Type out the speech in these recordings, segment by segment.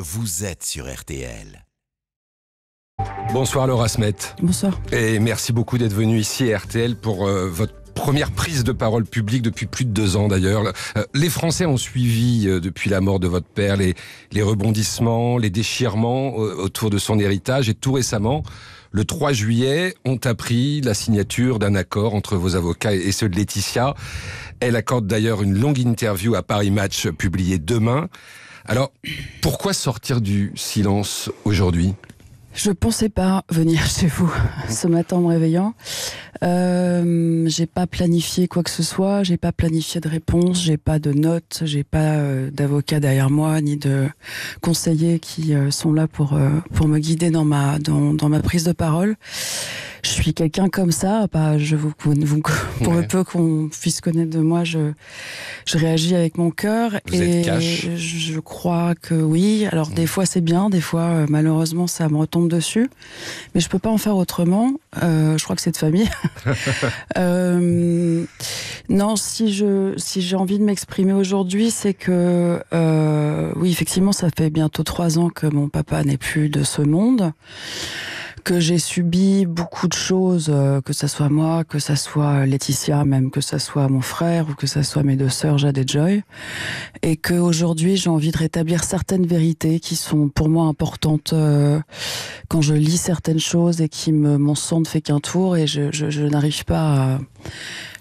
Vous êtes sur RTL. Bonsoir Laura Smet. Bonsoir. Et merci beaucoup d'être venu ici à RTL pour euh, votre première prise de parole publique depuis plus de deux ans d'ailleurs. Euh, les Français ont suivi euh, depuis la mort de votre père les, les, rebondissements, les déchirements autour de son héritage et tout récemment, le 3 juillet, ont appris la signature d'un accord entre vos avocats et ceux de Laetitia. Elle accorde d'ailleurs une longue interview à Paris Match publiée demain. Alors, pourquoi sortir du silence aujourd'hui Je ne pensais pas venir chez vous ce matin en me réveillant. Euh, j'ai pas planifié quoi que ce soit, j'ai pas planifié de réponse, j'ai pas de notes, j'ai pas euh, d'avocat derrière moi, ni de conseillers qui euh, sont là pour, euh, pour me guider dans ma, dans, ma prise de parole. Je suis quelqu'un comme ça, bah, je vous, pour le peu qu'on puisse connaître de moi, je, je réagis avec mon cœur et je crois que oui. Alors des mm. fois c'est bien, des fois malheureusement ça me retombe dessus, mais je peux pas en faire autrement. je crois que c'est de famille. Euh, non, si je si j'ai envie de m'exprimer aujourd'hui, c'est que euh, oui, effectivement, ça fait bientôt trois ans que mon papa n'est plus de ce monde que j'ai subi beaucoup de choses, euh, que ça soit moi, que ça soit Laetitia, même que ça soit mon frère ou que ça soit mes deux sœurs Jade et Joy, et que aujourd'hui j'ai envie de rétablir certaines vérités qui sont pour moi importantes euh, quand je lis certaines choses et qui me mon sang ne fait qu'un tour et je, je n'arrive pas à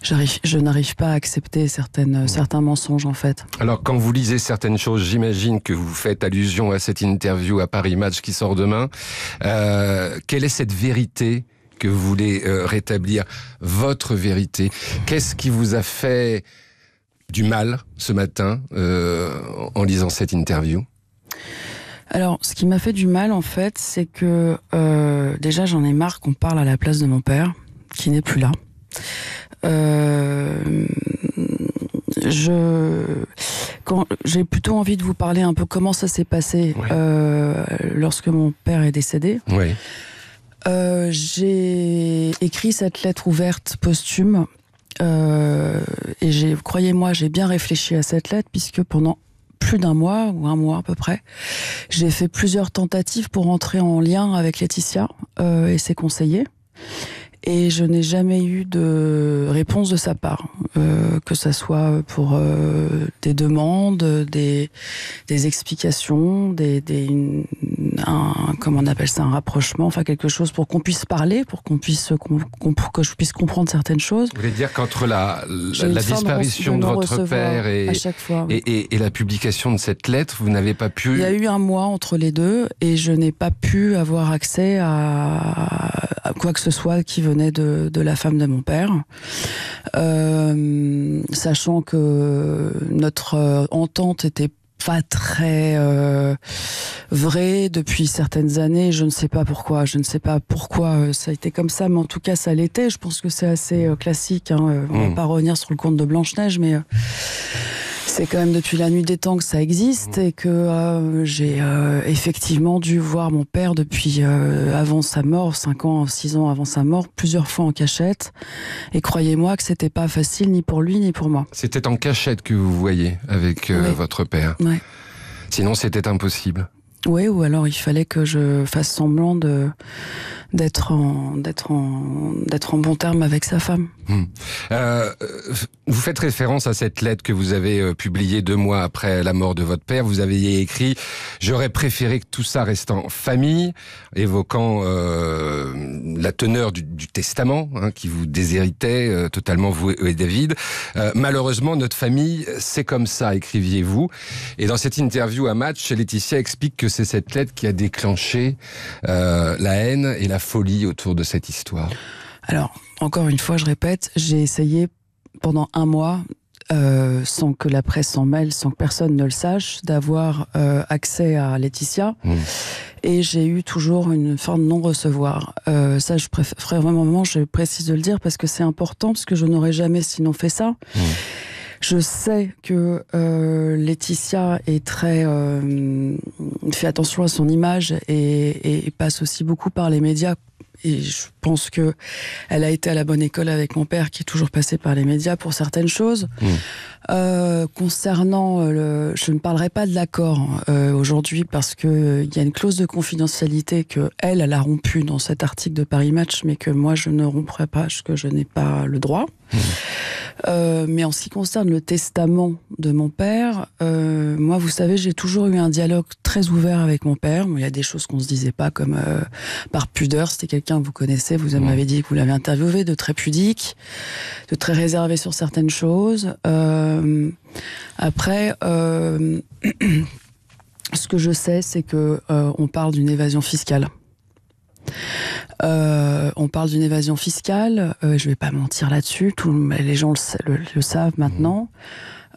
je n'arrive pas à accepter certaines, euh, certains mensonges en fait. Alors quand vous lisez certaines choses, j'imagine que vous faites allusion à cette interview à Paris Match qui sort demain. Euh, quelle est cette vérité que vous voulez euh, rétablir Votre vérité Qu'est-ce qui vous a fait du mal ce matin en lisant cette interview alors, ce qui m'a fait du mal, en fait, c'est que déjà, j'en ai marre qu'on parle à la place de mon père, qui n'est plus là. Euh, je j'ai plutôt envie de vous parler un peu comment ça s'est passé euh, lorsque mon père est décédé. Euh, j'ai écrit cette lettre ouverte posthume et j'ai croyez-moi j'ai bien réfléchi à cette lettre puisque pendant plus d'un mois ou un mois à peu près j'ai fait plusieurs tentatives pour entrer en lien avec Laetitia et ses conseillers et je n'ai jamais eu de réponse de sa part, euh, que ça soit pour euh, des demandes, des, explications, des, un, comment on appelle ça, un rapprochement, enfin quelque chose pour qu'on puisse parler, pour qu'on puisse que je puisse comprendre certaines choses. Vous voulez dire qu'entre la, la, disparition de, votre père et, et, et, la publication de cette lettre, vous n'avez pas pu. Il y a eu un mois entre les deux et je n'ai pas pu avoir accès à quoi que ce soit qui venait de, la femme de mon père. Euh, sachant que notre euh, entente était pas très euh, vraie vrai depuis certaines années. Je ne sais pas pourquoi. Je ne sais pas pourquoi ça a été comme ça, mais en tout cas, ça l'était. Je pense que c'est assez classique. Hein. On ne va mm. pas revenir sur le compte de Blanche-Neige, mais. C'est quand même depuis la nuit des temps que ça existe mmh. et que euh, j'ai euh, effectivement dû voir mon père depuis euh, avant sa mort, cinq ans, six ans avant sa mort, plusieurs fois en cachette. Et croyez-moi que c'était pas facile ni pour lui ni pour moi. C'était en cachette que vous voyez avec votre père. Oui. Sinon c'était impossible. Oui, ou alors il fallait que je fasse semblant de, d'être en, d'être d'être en bon terme avec sa femme. Hmm. Euh, vous faites référence à cette lettre que vous avez euh, publiée deux mois après la mort de votre père. Vous aviez écrit J'aurais préféré que tout ça reste en famille, évoquant euh, la teneur du, testament hein, qui vous déshéritait totalement, vous et David. malheureusement, notre famille, c'est comme ça, écriviez-vous. Et dans cette interview à match, Laetitia explique que c'est cette lettre qui a déclenché la haine et la la folie autour de cette histoire Alors, encore une fois, je répète, j'ai essayé pendant un mois euh, sans que la presse s'en mêle, sans que personne ne le sache, d'avoir euh, accès à Laetitia. Hmm. Et j'ai eu toujours une forme de non-recevoir. Euh, ça, je préfère vraiment, je précise de le dire parce que c'est important, parce que je n'aurais jamais sinon fait ça. Hmm. Je sais que euh, Laetitia euh, fait attention à son image et, passe aussi beaucoup par les médias. Et je pense que elle a été à la bonne école avec mon père, qui est toujours passé par les médias pour certaines choses. Mmh. Euh, concernant je ne parlerai pas de l'accord aujourd'hui parce qu'il y a une clause de confidentialité que elle, a rompue dans cet article de Paris Match, mais que moi je ne romprai pas, parce que je n'ai pas le droit. Mmh. Euh, mais en ce qui concerne le testament de mon père, euh, moi, vous savez, j'ai toujours eu un dialogue très ouvert avec mon père. il y a des choses qu'on ne se disait pas, comme euh, par pudeur. C'était quelqu'un que vous connaissez, vous m'avez dit que vous l'avez interviewé, de très pudique, de très réservé sur certaines choses. Euh, après, ce que je sais, c'est que on parle d'une évasion fiscale. Euh, on parle d'une évasion fiscale, euh, je ne vais pas mentir là-dessus, les gens le, savent maintenant,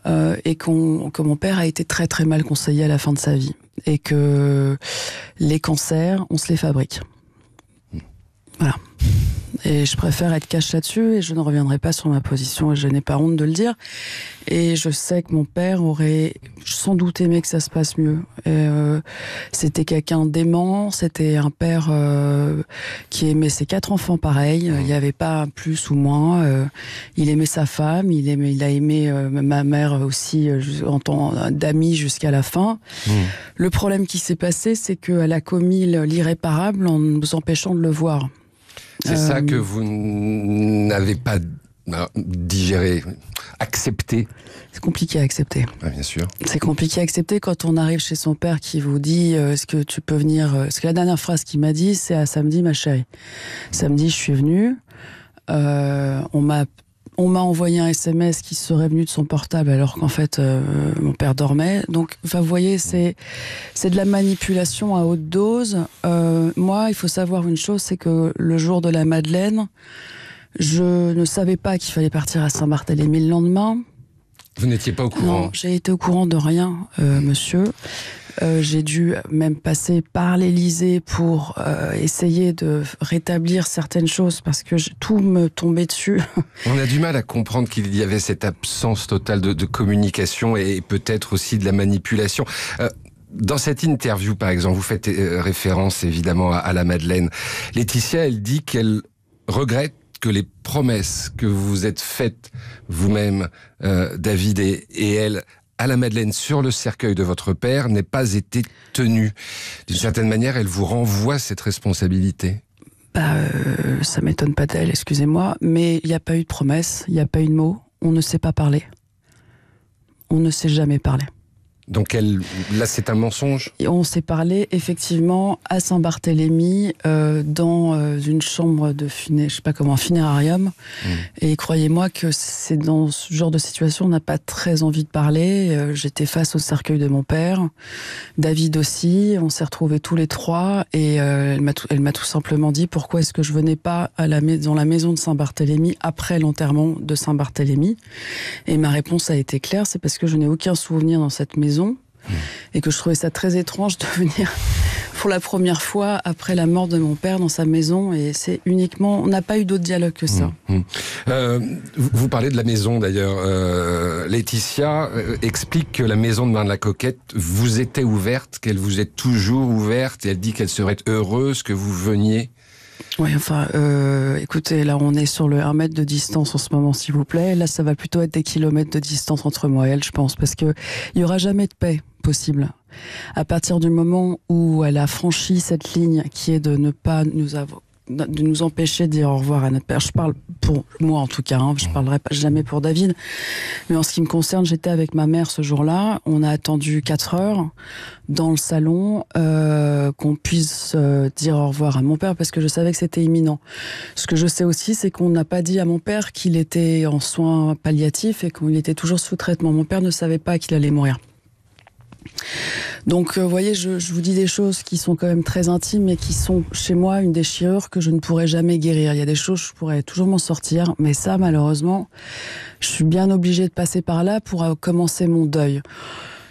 euh, et que mon père a été très très mal conseillé à la fin de sa vie, et que les cancers, on se les fabrique. Mmh. Voilà. Et je préfère être cash là-dessus et je ne reviendrai pas sur ma position et je n'ai pas honte de le dire. Et je sais que mon père aurait sans doute aimé que ça se passe mieux. Euh, c'était quelqu'un d'aimant, c'était un père euh, qui aimait ses quatre enfants pareil. Il n'y avait pas plus ou moins. Euh, il aimait sa femme, il, aimait, il a aimé ma mère aussi en tant d'amis jusqu'à la fin. Mmh. Le problème qui s'est passé, c'est qu'elle a commis l'irréparable en nous empêchant de le voir. C'est ça que euh, vous n'avez pas bah, digéré, accepté C'est compliqué à accepter. bien sûr. C'est compliqué à accepter quand on arrive chez son père qui vous dit euh, Est-ce que tu peux venir euh, Parce que la dernière phrase qu'il m'a dit, c'est à samedi, ma chérie. Samedi, je suis venu. on m'a on m'a envoyé un SMS qui serait venu de son portable alors qu'en fait euh, mon père dormait. Donc, vous voyez, c'est de la manipulation à haute dose. Euh, moi, il faut savoir une chose, c'est que le jour de la Madeleine, je ne savais pas qu'il fallait partir à Saint-Barthélemy le lendemain. Vous n'étiez pas au courant. j'ai été au courant de rien, euh, monsieur. Euh, j'ai dû même passer par l'Élysée pour euh, essayer de rétablir certaines choses parce que tout me tombait dessus. On a du mal à comprendre qu'il y avait cette absence totale de, communication et peut-être aussi de la manipulation. Euh, dans cette interview, par exemple, vous faites référence évidemment à, la Madeleine. Laetitia, elle dit qu'elle regrette que les promesses que vous vous êtes faites vous-même, David et, elle, à la Madeleine sur le cercueil de votre père n'ait pas été tenue. D'une certaine manière, elle vous renvoie cette responsabilité. Bah, euh, ça m'étonne pas d'elle, excusez-moi, mais il n'y a pas eu de promesse, il n'y a pas eu de mot. on ne sait pas parler. On ne sait jamais parler. Donc elle, là, c'est un mensonge On s'est parlé effectivement à Saint-Barthélemy euh, dans euh, une chambre de funé, je sais pas comment, funérarium. Hmm. Et croyez-moi que c'est dans ce genre de situation, on n'a pas très envie de parler. Euh, j'étais face au cercueil de mon père, David aussi. On s'est retrouvés tous les trois et elle m'a tout, simplement dit pourquoi est-ce que je venais pas à dans la maison de Saint-Barthélemy après l'enterrement de Saint-Barthélemy. Et ma réponse a été claire, c'est parce que je n'ai aucun souvenir dans cette maison et que je trouvais ça très étrange de venir pour la première fois après la mort de mon père dans sa maison et c'est uniquement on n'a pas eu d'autre dialogue que ça. Mmh, mmh. Euh, vous parlez de la maison d'ailleurs. Euh, Laetitia euh, explique que la maison de marne la Coquette vous était ouverte, qu'elle vous est toujours ouverte et elle dit qu'elle serait heureuse que vous veniez oui, enfin, euh, écoutez, là, on est sur le 1 mètre de distance en ce moment, s'il vous plaît. Là, ça va plutôt être des kilomètres de distance entre moi et elle, je pense, parce que il n'y aura jamais de paix possible. À partir du moment où elle a franchi cette ligne qui est de ne pas nous avoir de nous empêcher de dire au revoir à notre père. Je parle pour moi en tout cas, je hein. je parlerai pas jamais pour David, mais en ce qui me concerne, j'étais avec ma mère ce jour-là. On a attendu 4 heures dans le salon euh, qu'on puisse euh, dire au revoir à mon père parce que je savais que c'était imminent. Ce que je sais aussi, c'est qu'on n'a pas dit à mon père qu'il était en soins palliatifs et qu'il était toujours sous traitement. Mon père ne savait pas qu'il allait mourir. Donc, vous euh, voyez, je, vous dis des choses qui sont quand même très intimes et qui sont chez moi une déchirure que je ne pourrais jamais guérir. Il y a des choses, je pourrais toujours m'en sortir, mais ça, malheureusement, je suis bien obligée de passer par là pour euh, commencer mon deuil.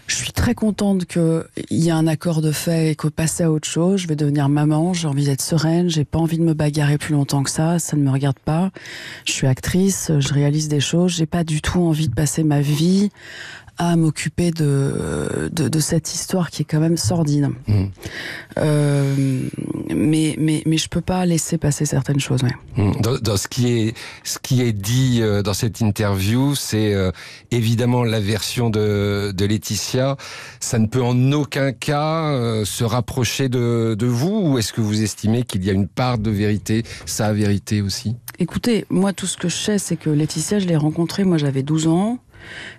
Je suis très contente qu'il y ait un accord de fait et que passer à autre chose, je vais devenir maman, j'ai envie d'être sereine, j'ai pas envie de me bagarrer plus longtemps que ça, ça ne me regarde pas. Je suis actrice, je réalise des choses, j'ai pas du tout envie de passer ma vie à m'occuper de, de, cette histoire qui est quand même sordide. Mmh. Euh, mais, mais, mais je peux pas laisser passer certaines choses. Mmh. Dans, ce, qui est, ce qui est dit euh, dans cette interview, c'est euh, évidemment la version de, de Laetitia. Ça ne peut en aucun cas se rapprocher de, de vous ou est-ce que vous estimez qu'il y a une part de vérité, sa vérité aussi Écoutez, moi tout ce que je sais, c'est que Laetitia, je l'ai rencontrée, moi j'avais 12 ans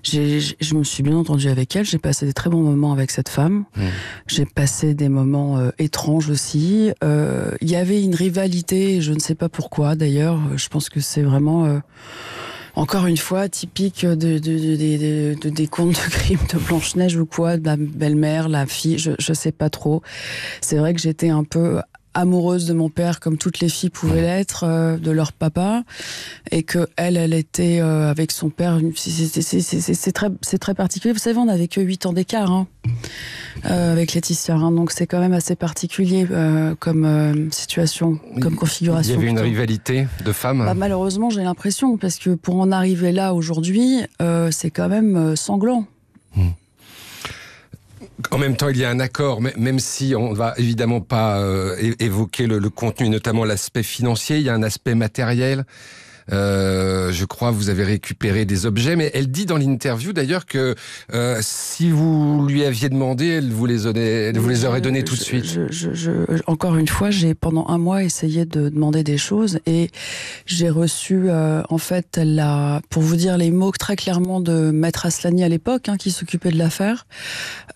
je me suis bien entendue avec elle. J'ai passé des très bons moments avec cette femme. Mmh. J'ai passé des moments euh, étranges aussi. Euh, il y avait une rivalité, je ne sais pas pourquoi d'ailleurs. Je pense que c'est vraiment. Euh, encore une fois, typique de, des contes de crimes de Blanche-Neige ou quoi, de la belle-mère, la fille, je ne sais pas trop. C'est vrai que j'étais un peu amoureuse de mon père comme toutes les filles pouvaient l'être euh, de leur papa et que elle elle était euh, avec son père c'est très particulier vous savez on avait que 8 ans d'écart hein, euh, avec Laetitia hein, donc c'est quand même assez particulier comme situation comme configuration il y avait une rivalité de femmes bah, malheureusement j'ai l'impression parce que pour en arriver là aujourd'hui c'est quand même sanglant en même temps, il y a un accord, même si on ne va évidemment pas euh, évoquer le, le contenu, notamment l'aspect financier, il y a un aspect matériel. Euh, je crois vous avez récupéré des objets, mais elle dit dans l'interview d'ailleurs que euh, si vous lui aviez demandé, elle vous les, vous les aurait donnés tout de suite. Je, je, je, encore une fois, j'ai pendant un mois essayé de demander des choses et j'ai reçu, euh, en fait, la, pour vous dire les mots très clairement de Maître Aslani à l'époque, hein, qui s'occupait de l'affaire,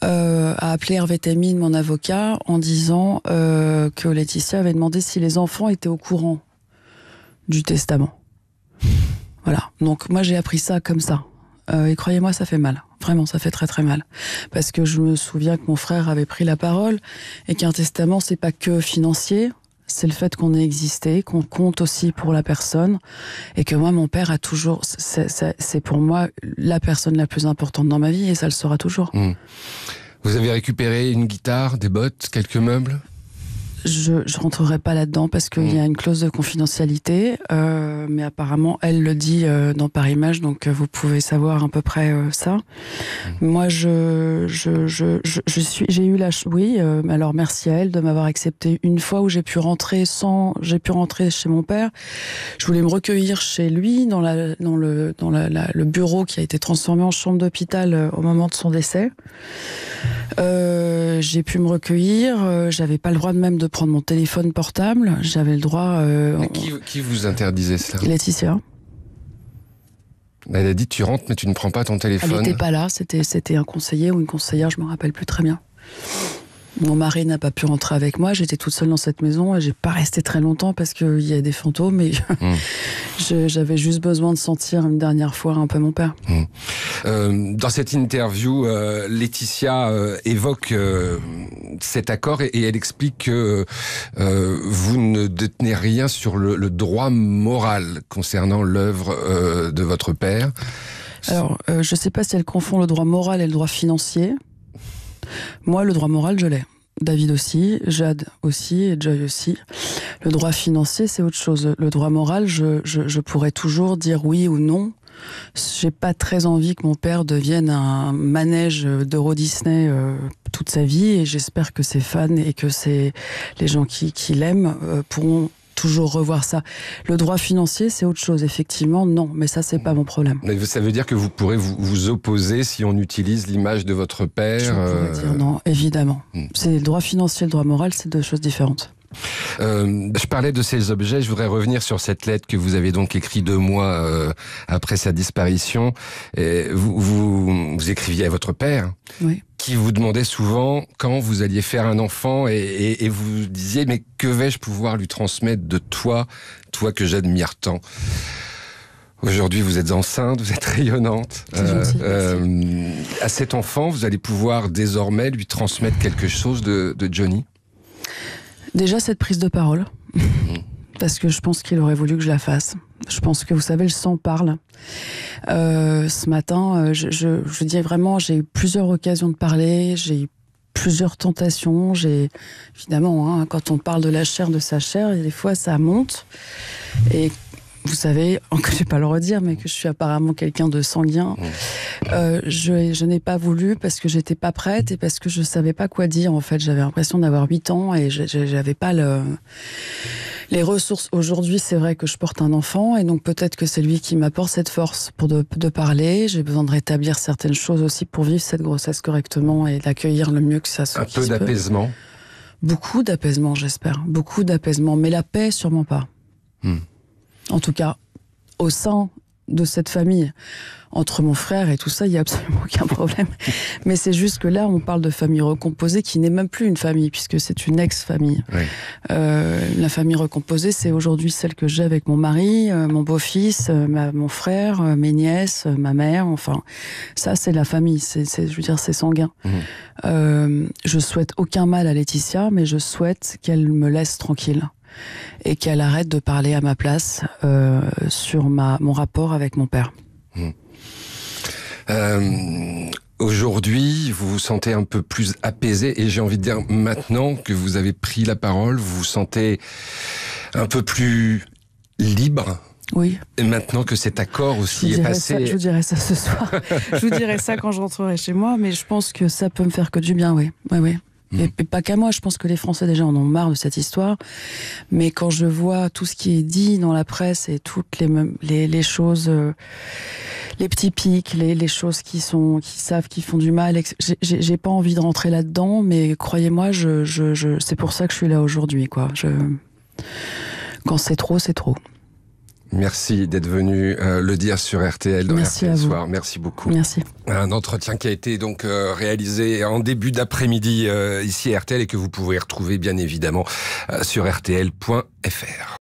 euh, a appelé Hervé Témine, mon avocat, en disant que Laetitia avait demandé si les enfants étaient au courant du testament. Voilà. Donc moi j'ai appris ça comme ça. Euh, et croyez-moi, ça fait mal. Vraiment, ça fait très très mal. Parce que je me souviens que mon frère avait pris la parole et qu'un testament, c'est pas que financier, c'est le fait qu'on ait existé, qu'on compte aussi pour la personne, et que moi, mon père a toujours, c'est pour moi la personne la plus importante dans ma vie, et ça le sera toujours. Mmh. Vous avez récupéré une guitare, des bottes, quelques meubles je ne rentrerai pas là-dedans parce qu'il y a mm. une clause de confidentialité, euh, mais apparemment, elle le dit euh, dans Paris image donc euh, vous pouvez savoir à peu près euh, ça. Mm. Moi, je, je, je, je suis, j'ai eu la... Oui, alors merci à elle de m'avoir accepté une fois où j'ai pu rentrer sans... J'ai pu rentrer chez mon père. Je voulais me recueillir chez lui dans, la, dans, le, dans la, le bureau qui a été transformé en chambre d'hôpital au moment de son décès. Euh, j'ai pu me recueillir. Euh, j'avais pas le droit de même de prendre mon téléphone portable. J'avais le droit. Euh, qui, vous interdisait cela Laetitia. Elle a dit tu rentres mais tu ne prends pas ton téléphone. Elle n'était pas là. C'était c'était un conseiller ou une conseillère, je me rappelle plus très bien. Mon mari n'a pas pu rentrer avec moi. J'étais toute seule dans cette maison et j'ai pas resté très longtemps parce qu'il y a des fantômes. Mais hmm. j'avais juste besoin de sentir une dernière fois un peu mon père. Hmm. Euh, dans cette interview, euh, Laetitia euh, évoque cet accord et, elle explique que vous ne détenez rien sur le, droit moral concernant l'œuvre de votre père. Alors, je ne sais pas si elle confond le droit moral et le droit financier. Moi, le droit moral, je l'ai. David aussi, Jade aussi, et Joy aussi. Le droit financier, c'est autre chose. Le droit moral, je, pourrais toujours dire oui ou non. J'ai pas très envie que mon père devienne un manège d'Euro Disney euh, toute sa vie et j'espère que ses fans et que c'est les gens qui, qui l'aiment euh, pourront toujours revoir ça. Le droit financier, c'est autre chose, effectivement, non, mais ça, c'est pas mon problème. ça veut dire que vous pourrez vous, opposer si on utilise l'image de votre père euh, non, évidemment. Hmm. C'est le droit financier, le droit moral, c'est deux choses différentes. Euh, je parlais de ces objets, je voudrais revenir sur cette lettre que vous avez donc écrite deux mois euh, après sa disparition. vous, écriviez à votre père. Oui qui vous demandait souvent quand vous alliez faire un enfant et, vous disiez mais que vais-je pouvoir lui transmettre de toi, toi que j'admire tant Aujourd'hui, vous êtes enceinte, vous êtes rayonnante. Euh, euh, à cet enfant, vous allez pouvoir désormais lui transmettre quelque chose de Johnny Déjà, cette prise de parole. Mhm. Parce que je pense qu'il aurait voulu que je la fasse. Je pense que vous savez, le sang parle. Euh, ce matin, euh, je, je, dis vraiment, j'ai eu plusieurs occasions de parler, j'ai eu plusieurs tentations. J'ai évidemment, hein, quand on parle de la chair de sa chair, des fois ça monte. Et vous savez, que je vais pas le redire, mais que je suis apparemment quelqu'un de sanguin. Mmh. Euh, je, n'ai pas voulu parce que j'étais pas prête et parce que je savais pas quoi dire. En fait, j'avais l'impression d'avoir 8 ans et j'avais pas le les ressources. Aujourd'hui, c'est vrai que je porte un enfant et donc peut-être que c'est lui qui m'apporte cette force pour de, parler. J'ai besoin de rétablir certaines choses aussi pour vivre cette grossesse correctement et d'accueillir le mieux que ça soit. Un peu d'apaisement. Beaucoup d'apaisement, j'espère. Beaucoup d'apaisement, mais la paix, sûrement pas. Hmm. En tout cas, au sein de cette famille. Entre mon frère et tout ça, il n'y a absolument aucun problème. Mais c'est juste que là, on parle de famille recomposée qui n'est même plus une famille, puisque c'est une ex-famille. Euh, la famille recomposée, c'est aujourd'hui celle que j'ai avec mon mari, euh, mon beau-fils, euh, mon frère, mes nièces, ma mère. Enfin, ça, c'est la famille. C'est, je veux dire, c'est sanguin. Mmh. je souhaite aucun mal à Laetitia, mais je souhaite qu'elle me laisse tranquille et qu'elle arrête de parler à ma place euh, sur ma, mon rapport avec mon père. Hmm. Euh, aujourd'hui, vous vous sentez un peu plus apaisé et j'ai envie de dire maintenant que vous avez pris la parole, vous vous sentez un peu plus libre. Oui. Et maintenant que cet accord aussi est passé. je vous dirai ça ce soir. je vous dirai ça quand je rentrerai chez moi, mais je pense que ça peut me faire que du bien, oui. Oui, oui. Et, mhm. pas qu'à moi, je pense que les Français déjà en ont marre de cette histoire. Mais quand je vois tout ce qui est dit dans la presse et toutes les, les, les choses, euh, les petits pics, les, choses qui sont, qui savent, qui font du mal, j'ai pas envie de rentrer là-dedans. Mais croyez-moi, je, je, c'est pour ça que je suis là aujourd'hui, quoi. Quand c'est trop, c'est trop. Merci d'être venu euh, le dire sur RTL Merci Soir. Merci beaucoup. Un entretien qui a été donc euh, réalisé en début d'après-midi euh, ici à RTL et que vous pouvez retrouver bien évidemment sur rtl.fr.